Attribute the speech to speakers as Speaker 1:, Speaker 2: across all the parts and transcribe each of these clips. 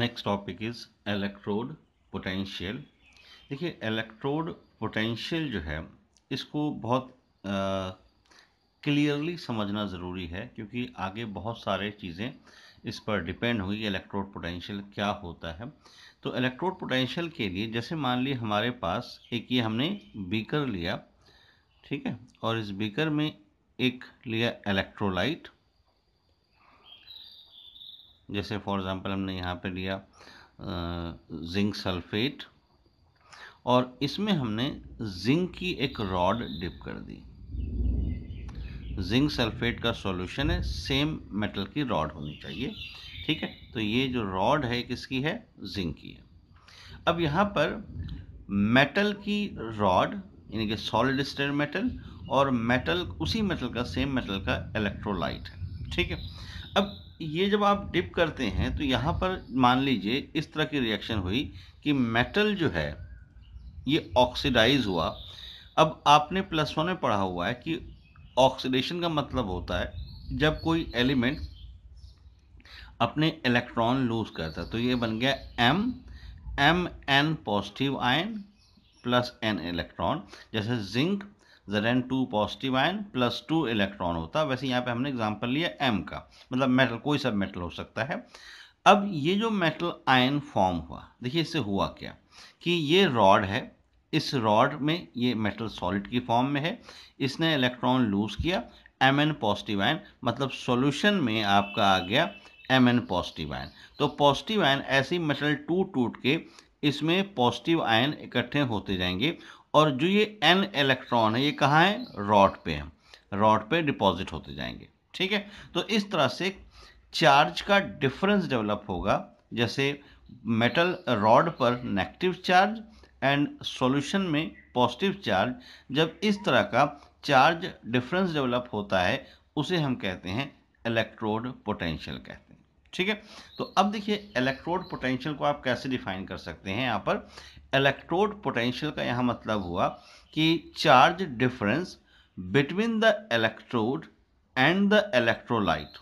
Speaker 1: next topic is electrode potential देखिए electrode potential जो है इसको बहुत क्लियरली समझना ज़रूरी है क्योंकि आगे बहुत सारे चीज़ें इस पर डिपेंड होगी इलेक्ट्रोड पोटेंशियल क्या होता है तो इलेक्ट्रोड पोटेंशियल के लिए जैसे मान ली हमारे पास एक ये हमने बीकर लिया ठीक है और इस बीकर में एक लिया इलेक्ट्रोलाइट जैसे फॉर एग्ज़ाम्पल हमने यहाँ पे लिया जिंक सल्फेट और इसमें हमने जिंक की एक रॉड डिप कर दी जिंक सल्फेट का सॉल्यूशन है सेम मेटल की रॉड होनी चाहिए ठीक है तो ये जो रॉड है किसकी है जिंक की है अब यहाँ पर मेटल की रॉड यानी कि सॉलिड स्टेट मेटल और मेटल उसी मेटल का सेम मेटल का इलेक्ट्रोलाइट है ठीक है अब ये जब आप डिप करते हैं तो यहाँ पर मान लीजिए इस तरह की रिएक्शन हुई कि मेटल जो है ये ऑक्सीडाइज हुआ अब आपने प्लस वन में पढ़ा हुआ है कि ऑक्सीडेशन का मतलब होता है जब कोई एलिमेंट अपने इलेक्ट्रॉन लूज करता है तो ये बन गया M M n positive ion plus n electron जैसे जिंक जर N two positive ion plus two electron होता है वैसे यहाँ पे हमने एग्जांपल लिया एम का मतलब मेटल कोई सा मेटल हो सकता है अब ये जो मेटल आयन फॉर्म हुआ देखिए इससे हुआ क्या कि ये रॉड है इस रॉड में ये मेटल सॉलिड की फॉर्म में है इसने इलेक्ट्रॉन लूज किया एम एन पॉजिटिव आयन मतलब सोल्यूशन में आपका आ गया एम एन पॉजिटिव आयन तो पॉजिटिव आयन ऐसी मेटल टूट टूट के इसमें पॉजिटिव आयन इकट्ठे होते जाएंगे और जो ये एन इलेक्ट्रॉन है ये कहाँ है रॉड पे है रॉड पे डिपॉजिट होते जाएंगे ठीक है तो इस तरह से चार्ज का डिफरेंस डेवलप होगा जैसे मेटल रॉड पर नेगेटिव चार्ज एंड सॉल्यूशन में पॉजिटिव चार्ज जब इस तरह का चार्ज डिफरेंस डेवलप होता है उसे हम कहते हैं इलेक्ट्रोड पोटेंशियल कहते हैं ठीक है तो अब देखिए इलेक्ट्रोड पोटेंशियल को आप कैसे डिफाइन कर सकते हैं यहाँ पर इलेक्ट्रोड पोटेंशियल का यहाँ मतलब हुआ कि charge difference between the electrode and the electrolyte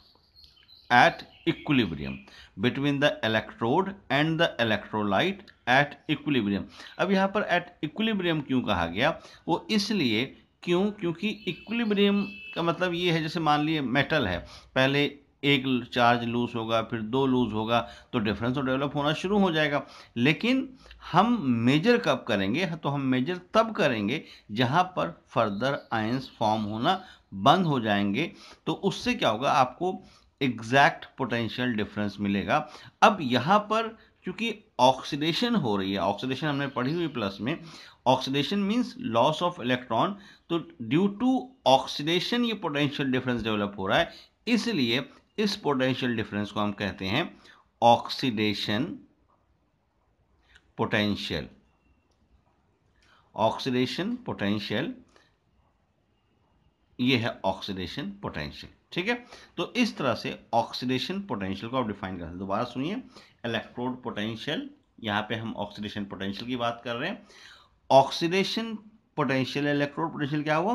Speaker 1: at equilibrium between the electrode and the electrolyte at equilibrium अब यहाँ पर एट इक्विलिब्रियम क्यों कहा गया वो इसलिए क्यों क्योंकि इक्विलिब्रियम का मतलब ये है जैसे मान लिए मेटल है पहले एक चार्ज लूज होगा फिर दो लूज होगा तो डिफरेंस तो डेवलप होना शुरू हो जाएगा लेकिन हम मेजर कब करेंगे तो हम मेजर तब करेंगे जहाँ पर फर्दर आयंस फॉर्म होना बंद हो जाएंगे तो उससे क्या होगा आपको एग्जैक्ट पोटेंशियल डिफरेंस मिलेगा अब यहाँ पर क्योंकि ऑक्सीडेशन हो रही है ऑक्सीडेशन हमने पढ़ी हुई प्लस में oxidation means loss of electron तो ड्यू टू ऑक्सीडेशन ये पोटेंशियल डिफरेंस डेवलप हो रहा है इसलिए इस पोटेंशियल डिफरेंस को हम कहते हैं ऑक्सीडेशन पोटेंशियल ऑक्सीडेशन पोटेंशियल ये है ऑक्सीडेशन पोटेंशियल ठीक है तो इस तरह से ऑक्सीडेशन पोटेंशियल को आप डिफाइन कर सकते दोबारा सुनिए इलेक्ट्रोड पोटेंशियल यहां पे हम ऑक्सीडेशन पोटेंशियल की बात कर रहे हैं ऑक्सीडेशन पोटेंशियल इलेक्ट्रोड पोटेंशियल क्या हुआ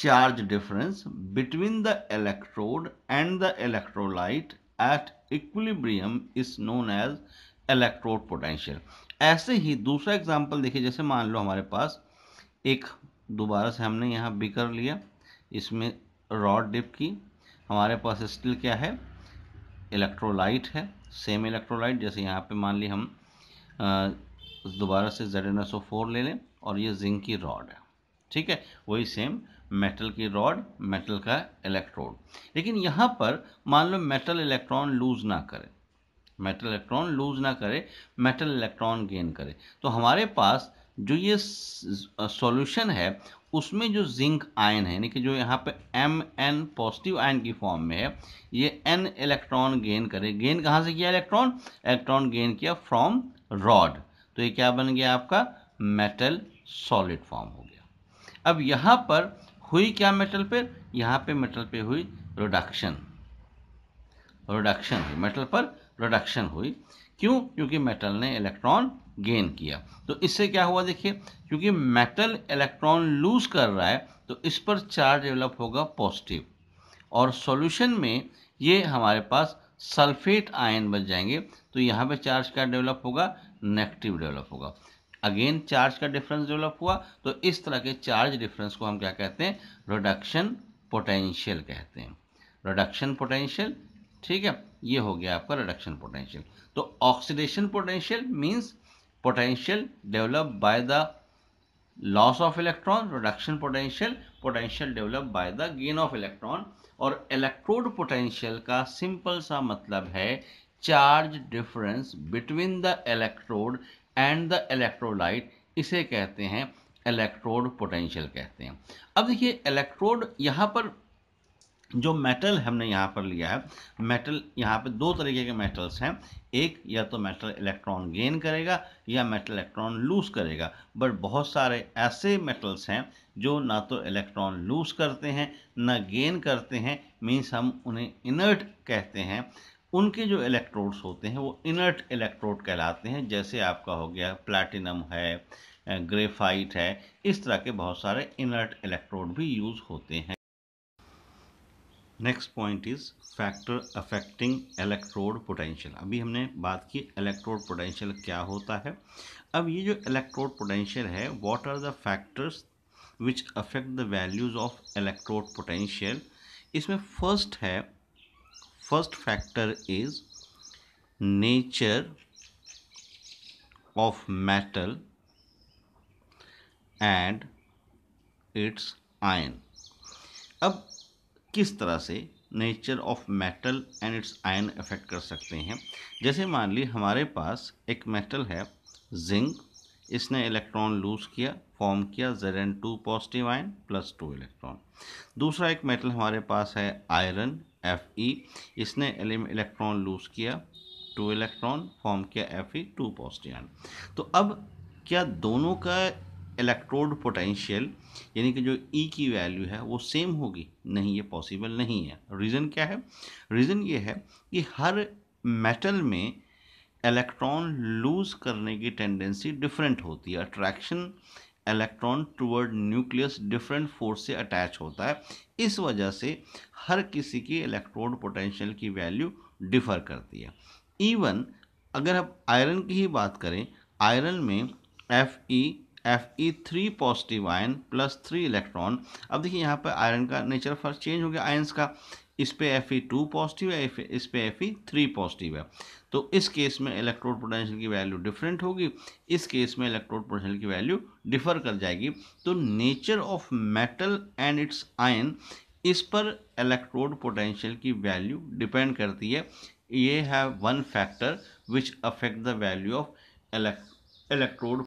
Speaker 1: charge difference between the electrode and the electrolyte at equilibrium is known as electrode potential ऐसे ही दूसरा एग्जाम्पल देखिए जैसे मान लो हमारे पास एक दोबारा से हमने यहाँ बिकर लिया इसमें रॉड डिप की हमारे पास स्टिल क्या है इलेक्ट्रोलाइट है सेम इलेक्ट्रोलाइट जैसे यहाँ पे मान ली हम दोबारा से Z N S O four ले लें और ये जिंक की रॉड है ठीक है वही सेम मेटल की रॉड मेटल का इलेक्ट्रोड लेकिन यहाँ पर मान लो मेटल इलेक्ट्रॉन लूज ना करे मेटल इलेक्ट्रॉन लूज ना करे मेटल इलेक्ट्रॉन गेन करे तो हमारे पास जो ये सॉल्यूशन uh, है उसमें जो जिंक आयन है यानी कि जो यहाँ पे एम एन पॉजिटिव आयन की फॉर्म में है ये एन इलेक्ट्रॉन गेन करे गेन कहाँ से किया इलेक्ट्रॉन इलेक्ट्रॉन गेन किया फ्रॉम रॉड तो ये क्या बन गया आपका मेटल सॉलिड फॉर्म हो गया अब यहाँ पर हुई क्या मेटल पर यहाँ पे मेटल पे हुई रोडक्शन रोडक्शन हुई मेटल पर रोडक्शन हुई क्यों क्योंकि मेटल ने इलेक्ट्रॉन गेन किया तो इससे क्या हुआ देखिए क्योंकि मेटल इलेक्ट्रॉन लूज कर रहा है तो इस पर चार्ज डेवलप होगा पॉजिटिव और सॉल्यूशन में ये हमारे पास सल्फेट आयन बच जाएंगे तो यहाँ पे चार्ज क्या डेवलप होगा नेगेटिव डेवलप होगा अगेन चार्ज का डिफरेंस डेवलप हुआ तो इस तरह के चार्ज डिफरेंस को हम क्या कहते हैं रोडक्शन पोटेंशियल कहते हैं रोडक्शन पोटेंशियल ठीक है ये हो गया आपका रोडक्शन पोटेंशियल तो oxidation potential means potential develop by the loss of electron reduction potential potential develop by the gain of electron और इलेक्ट्रोड पोटेंशियल का सिंपल सा मतलब है charge difference between the electrode and the electrolyte इसे कहते हैं electrode potential कहते हैं अब देखिए इलेक्ट्रोड यहाँ पर जो मेटल हमने यहाँ पर लिया है मेटल यहाँ पर दो तरीके के मेटल्स हैं एक या तो मेटल इलेक्ट्रॉन गेन करेगा या मेटल इलेक्ट्रॉन लूज करेगा बट बहुत सारे ऐसे मेटल्स हैं जो ना तो इलेक्ट्रॉन लूज करते हैं ना गेन करते हैं मीन्स हम उन्हें इनर्ट कहते हैं उनके जो इलेक्ट्रोड्स होते हैं वो इनर्ट इलेक्ट्रोड कहलाते हैं जैसे आपका हो गया प्लैटिनम है ग्रेफाइट है इस तरह के बहुत सारे इनर्ट इलेक्ट्रोड भी यूज़ होते हैं next point is factor affecting electrode potential अभी हमने बात की इलेक्ट्रोड पोटेंशियल क्या होता है अब ये जो इलेक्ट्रोड पोटेंशियल है what are the factors which affect the values of electrode potential इसमें फर्स्ट है first factor is nature of metal and its iron अब किस तरह से nature of metal and its ion affect कर सकते हैं जैसे मान ली हमारे पास एक मेटल है जिंक इसने इलेक्ट्रॉन लूज किया फॉर्म किया Z N two positive ion plus two electron दूसरा एक मेटल हमारे पास है आयरन एफ ई इसने इलेक्ट्रॉन लूज किया टू इलेक्ट्रॉन फॉर्म किया F E two positive ion तो अब क्या दोनों का इलेक्ट्रोड पोटेंशियल यानी कि जो ई e की वैल्यू है वो सेम होगी नहीं ये पॉसिबल नहीं है रीज़न क्या है रीज़न ये है कि हर मेटल में इलेक्ट्रॉन लूज करने की टेंडेंसी डिफरेंट होती है attraction electron toward nucleus different force से अटैच होता है इस वजह से हर किसी की इलेक्ट्रॉन पोटेंशियल की वैल्यू डिफर करती है इवन अगर हम आयरन की ही बात करें आयरन में F E F E three positive ion plus three electron अब देखिए यहाँ पर आयरन का नेचर फर्स्ट चेंज हो गया आयन्स का इस पे एफ ई टू पॉजिटिव है इस पे एफ ई थ्री पॉजिटिव है तो इस केस में इलेक्ट्रोड पोटेंशियल की वैल्यू डिफरेंट होगी इस केस में इलेक्ट्रोड पोटेंशियल की वैल्यू डिफर कर जाएगी तो nature of metal and its ion इस पर इलेक्ट्रोड पोटेंशियल की वैल्यू डिपेंड करती है ये है one factor which affect the value of electrode